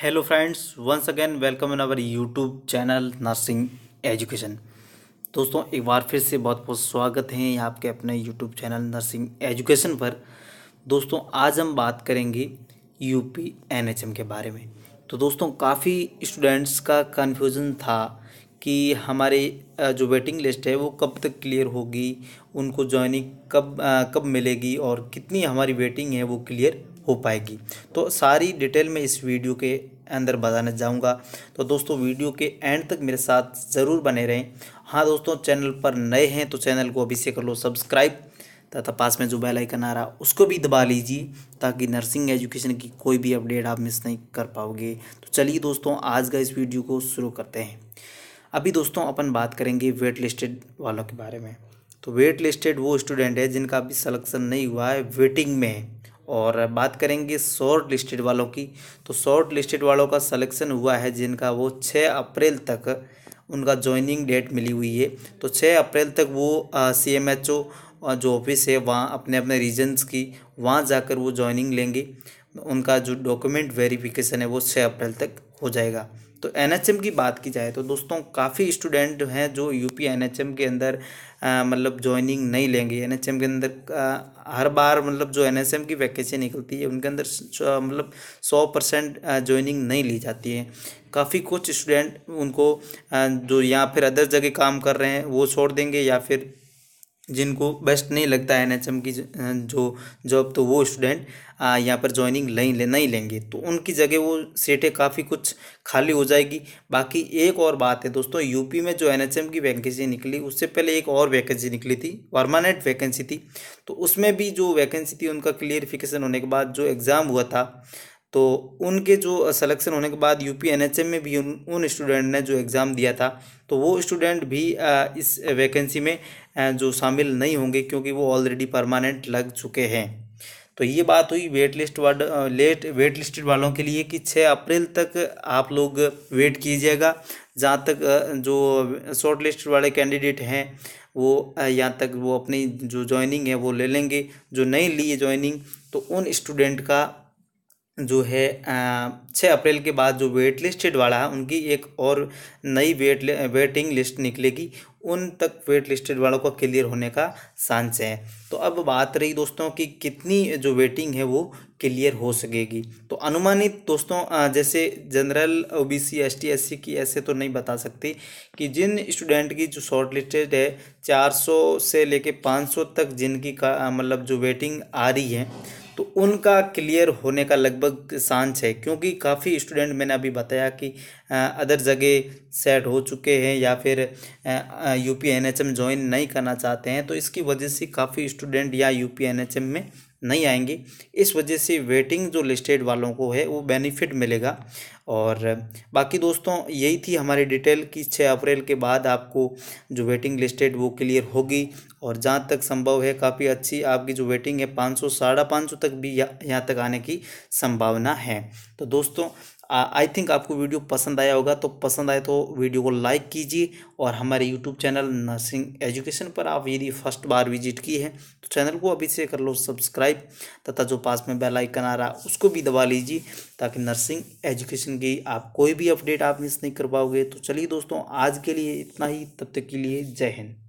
hello friends once again welcome in our YouTube channel nursing education दोस्तों एक बार फिर से बहुत बहुत स्वागत है आपके अपने यूट्यूब चैनल नर्सिंग एजुकेशन पर दोस्तों आज हम बात करेंगे यूपी एनएचएम के बारे में तो दोस्तों काफ़ी स्टूडेंट्स का कन्फ्यूज़न था कि हमारे जो वेटिंग लिस्ट है वो कब तक क्लियर होगी उनको ज्वाइनिंग कब आ, कब मिलेगी और कितनी हमारी वेटिंग है वो क्लियर हो पाएगी तो सारी डिटेल में इस वीडियो के अंदर बताने चाहूँगा तो दोस्तों वीडियो के एंड तक मेरे साथ ज़रूर बने रहें हाँ दोस्तों चैनल पर नए हैं तो चैनल को अभी से कर लो सब्सक्राइब तथा पास में जो बेल आइकन आ रहा उसको भी दबा लीजिए ताकि नर्सिंग एजुकेशन की कोई भी अपडेट आप मिस नहीं कर पाओगे तो चलिए दोस्तों आज का इस वीडियो को शुरू करते हैं अभी दोस्तों अपन बात करेंगे वेट लिस्टेड वालों के बारे में तो वेट लिस्टेड वो स्टूडेंट है जिनका अभी सलेक्शन नहीं हुआ है वेटिंग में है और बात करेंगे शॉर्ट लिस्टेड वालों की तो शॉर्ट लिस्टेड वालों का सलेक्शन हुआ है जिनका वो छः अप्रैल तक उनका ज्वाइनिंग डेट मिली हुई है तो छः अप्रैल तक वो सी एम एच ओ जो ऑफिस है वहाँ अपने अपने रीजन्स की वहाँ जाकर वो ज्वाइनिंग लेंगे उनका जो डॉक्यूमेंट वेरिफिकेशन है वो छः अप्रैल तक हो जाएगा तो एनएचएम की बात की जाए तो दोस्तों काफ़ी स्टूडेंट हैं जो यूपी एनएचएम के अंदर मतलब ज्वाइनिंग नहीं लेंगे एनएचएम के अंदर आ, हर बार मतलब जो एनएचएम की वैकेंसी निकलती है उनके अंदर मतलब सौ परसेंट ज्वाइनिंग नहीं ली जाती है काफ़ी कुछ स्टूडेंट उनको आ, जो या फिर अदर जगह काम कर रहे हैं वो छोड़ देंगे या फिर जिनको बेस्ट नहीं लगता है एन की जो जॉब तो वो स्टूडेंट यहाँ पर ज्वाइनिंग नहीं ले नहीं लेंगे तो उनकी जगह वो सीटें काफ़ी कुछ खाली हो जाएगी बाकी एक और बात है दोस्तों यूपी में जो एन की वैकेंसी निकली उससे पहले एक और वैकेंसी निकली थी परमानेंट वैकेंसी थी तो उसमें भी जो वैकेंसी थी उनका क्लियरिफिकेशन होने के बाद जो एग्ज़ाम हुआ था तो उनके जो सलेक्शन होने के बाद यूपी एनएचएम में भी उन उन स्टूडेंट ने जो एग्ज़ाम दिया था तो वो स्टूडेंट भी इस वैकेंसी में जो शामिल नहीं होंगे क्योंकि वो ऑलरेडी परमानेंट लग चुके हैं तो ये बात हुई wait list ward late wait listed वालों के लिए कि छः अप्रैल तक आप लोग वेट कीजिएगा जहाँ तक जो शॉर्ट लिस्ट वाले कैंडिडेट हैं वो यहाँ तक वो अपनी जो ज्वाइनिंग है वो ले लेंगे जो नहीं लिए ज्वाइनिंग तो उन स्टूडेंट का जो है छः अप्रैल के बाद जो वेट लिस्टेड वाला है उनकी एक और नई वेट वेटिंग लिस्ट निकलेगी उन तक वेट लिस्टेड वालों का क्लियर होने का चांस है तो अब बात रही दोस्तों कि कितनी जो वेटिंग है वो क्लियर हो सकेगी तो अनुमानित दोस्तों जैसे general O B C S T S C की ऐसे तो नहीं बता सकती कि जिन स्टूडेंट की जो शॉर्ट लिस्टेड है चार सौ से लेके पाँच सौ तक जिनकी का मतलब जो वेटिंग आ रही है तो उनका क्लियर होने का लगभग सांस है क्योंकि काफ़ी स्टूडेंट मैंने अभी बताया कि अदर जगह सेट हो चुके हैं या फिर U P N H M join नहीं करना चाहते हैं तो इसकी वजह से काफ़ी स्टूडेंट या U P N H M में नहीं आएंगे इस वजह से वेटिंग जो लिस्टेड वालों को है वो बेनिफिट मिलेगा और बाकी दोस्तों यही थी हमारी डिटेल कि छः अप्रैल के बाद आपको जो वेटिंग लिस्टेड वो क्लियर होगी और जहाँ तक संभव है काफ़ी अच्छी आपकी जो वेटिंग है पाँच सौ साढ़ा पाँच सौ तक भी यहाँ तक आने की संभावना है तो दोस्तों आई थिंक आपको वीडियो पसंद आया होगा तो पसंद आए तो वीडियो को लाइक कीजिए और हमारे यूट्यूब चैनल नर्सिंग एजुकेशन पर आप यदि फर्स्ट बार विजिट की है तो चैनल को अभी से कर लो सब्सक्राइब तथा जो पास में बेल आइकन आ रहा है उसको भी दबा लीजिए ताकि नर्सिंग एजुकेशन की आप कोई भी अपडेट आप मिस नहीं कर पाओगे तो चलिए दोस्तों आज के लिए इतना ही तब तक के लिए जय हिंद